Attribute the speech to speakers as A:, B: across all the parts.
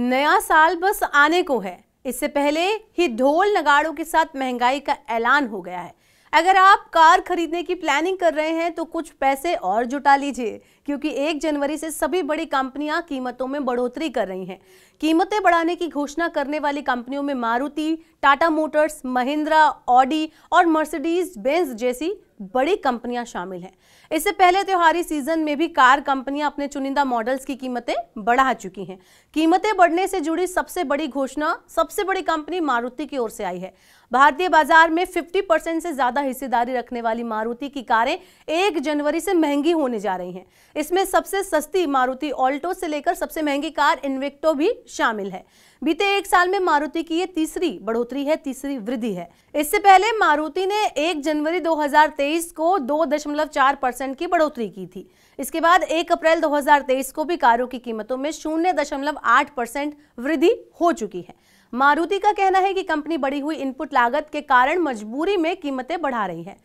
A: नया साल बस आने को है इससे पहले ही ढोल नगाड़ों के साथ महंगाई का ऐलान हो गया है अगर आप कार खरीदने की प्लानिंग कर रहे हैं तो कुछ पैसे और जुटा लीजिए क्योंकि एक जनवरी से सभी बड़ी कंपनियां कीमतों में बढ़ोतरी कर रही हैं कीमतें बढ़ाने की घोषणा करने वाली कंपनियों में मारुति टाटा मोटर्स महिंद्रा ऑडी और मर्सिडीज बेंज जैसी बड़ी कंपनियां शामिल हैं इससे पहले त्योहारी सीजन में भी कार कंपनियां अपने चुनिंदा मॉडल्स की कीमतें बढ़ा चुकी हैं कीमतें बढ़ने से जुड़ी सबसे बड़ी घोषणा सबसे बड़ी कंपनी मारुति की ओर से आई है भारतीय बाजार में 50 परसेंट से ज्यादा हिस्सेदारी रखने वाली मारुति की कारें एक जनवरी से महंगी होने जा रही हैं इसमें सबसे सस्ती मारुति ऑल्टो से लेकर सबसे महंगी कार इन्वेक्टो भी शामिल है बीते एक साल में मारुति की ये तीसरी बढ़ोतरी है तीसरी वृद्धि है इससे पहले मारुति ने एक जनवरी 2023 2023 को 2.4 परसेंट की बढ़ोतरी की थी इसके बाद 1 अप्रैल 2023 को भी कारों की कीमतों में शून्य दशमलव आठ परसेंट वृद्धि हो चुकी है मारुति का कहना है कि कंपनी बढ़ी हुई इनपुट लागत के कारण मजबूरी में कीमतें बढ़ा रही है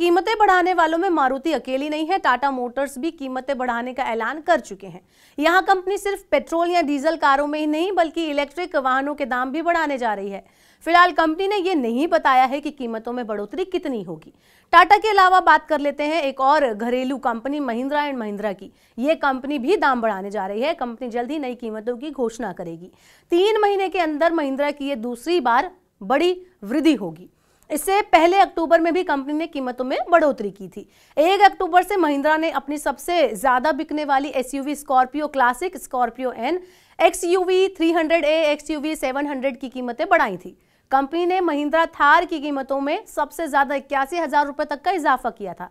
A: कीमतें बढ़ाने वालों में मारुति अकेली नहीं है टाटा मोटर्स भी कीमतें बढ़ाने का ऐलान कर चुके हैं यहाँ कंपनी सिर्फ पेट्रोल या डीजल कारों में ही नहीं बल्कि इलेक्ट्रिक वाहनों के दाम भी बढ़ाने जा रही है फिलहाल कंपनी ने यह नहीं बताया है कि कीमतों में बढ़ोतरी कितनी होगी टाटा के अलावा बात कर लेते हैं एक और घरेलू कंपनी महिंद्रा एंड महिंद्रा की ये कंपनी भी दाम बढ़ाने जा रही है कंपनी जल्द ही नई कीमतों की घोषणा करेगी तीन महीने के अंदर महिंद्रा की ये दूसरी बार बड़ी वृद्धि होगी इससे पहले अक्टूबर में भी कंपनी ने कीमतों में बढ़ोतरी की थी एक अक्टूबर से महिंद्रा ने अपनी सबसे ज़्यादा बिकने वाली SUV Scorpio classic Scorpio N X U V three hundred A X U V seven hundred की कीमतें बढ़ाई थी कंपनी ने महिंद्रा थार की कीमतों में सबसे ज़्यादा इक्यासी हज़ार रुपए तक का इजाफा किया था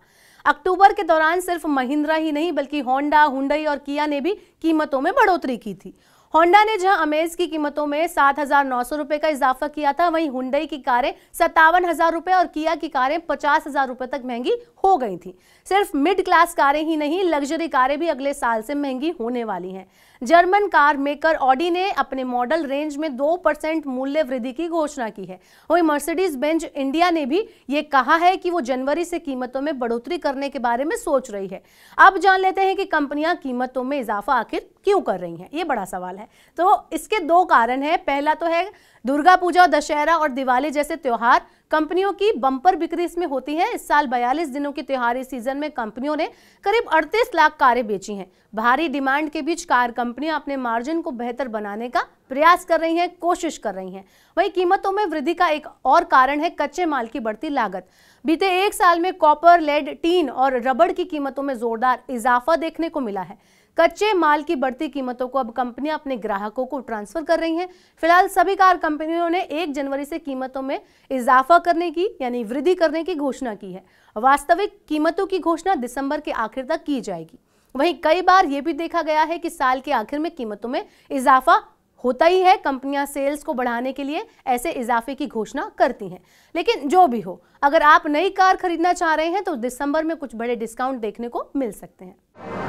A: अक्टूबर के दौरान सिर्फ महिंद्रा ही नहीं बल्कि होंडा हुंडई और किया ने भी कीमतों में बढ़ोतरी की थी होंडा ने जहां अमेज की कीमतों में सात हजार नौ सौ रुपए का इजाफा किया था वहीं हुंडई की कारें सत्तावन हजार रुपए और किया की कारें पचास हजार रुपए तक महंगी हो गई थी सिर्फ मिड क्लास कारें ही नहीं लग्जरी कारें भी अगले साल से महंगी होने वाली हैं जर्मन कार मेकर ऑडी ने अपने मॉडल रेंज में दो परसेंट मूल्य वृद्धि की घोषणा की है वहीं मर्सिडीज बेंज इंडिया ने भी ये कहा है कि वो जनवरी से कीमतों में बढ़ोतरी करने के बारे में सोच रही है अब जान लेते हैं कि कंपनियां कीमतों में इजाफा आखिर क्यों कर रही हैं ये बड़ा सवाल है है तो इसके दो कारण हैं पहला तो है दुर्गा पूजा दशहरा और दिवाली जैसे त्यौहार कंपनियों की बंपर बिक्री इसमें होती है इस साल 42 दिनों के त्योहारी सीजन में कंपनियों ने करीब 38 लाख कारें बेची हैं भारी डिमांड के बीच कार कंपनियां अपने मार्जिन को बेहतर बनाने का प्रयास कर रही हैं कोशिश कर रही हैं वहीं कीमतों में वृद्धि का एक और कारण है कच्चे माल की बढ़ती लागत बीते एक साल में कॉपर लेड टीन और रबड़ की कीमतों में जोरदार इजाफा देखने को मिला है कच्चे माल की बढ़ती कीमतों को अब कंपनियां अपने ग्राहकों को ट्रांसफर कर रही हैं फिलहाल सभी कार कंपनियों ने 1 जनवरी से कीमतों में इजाफा करने की यानी वृद्धि करने की घोषणा की है वास्तविक कीमतों की घोषणा दिसंबर के आखिर तक की जाएगी वहीं कई बार ये भी देखा गया है कि साल के आखिर में कीमतों में इजाफा होता ही है कंपनियां सेल्स को बढ़ाने के लिए ऐसे इजाफे की घोषणा करती हैं लेकिन जो भी हो अगर आप नई कार खरीदना चाह रहे हैं तो दिसंबर में कुछ बड़े डिस्काउंट देखने को मिल सकते हैं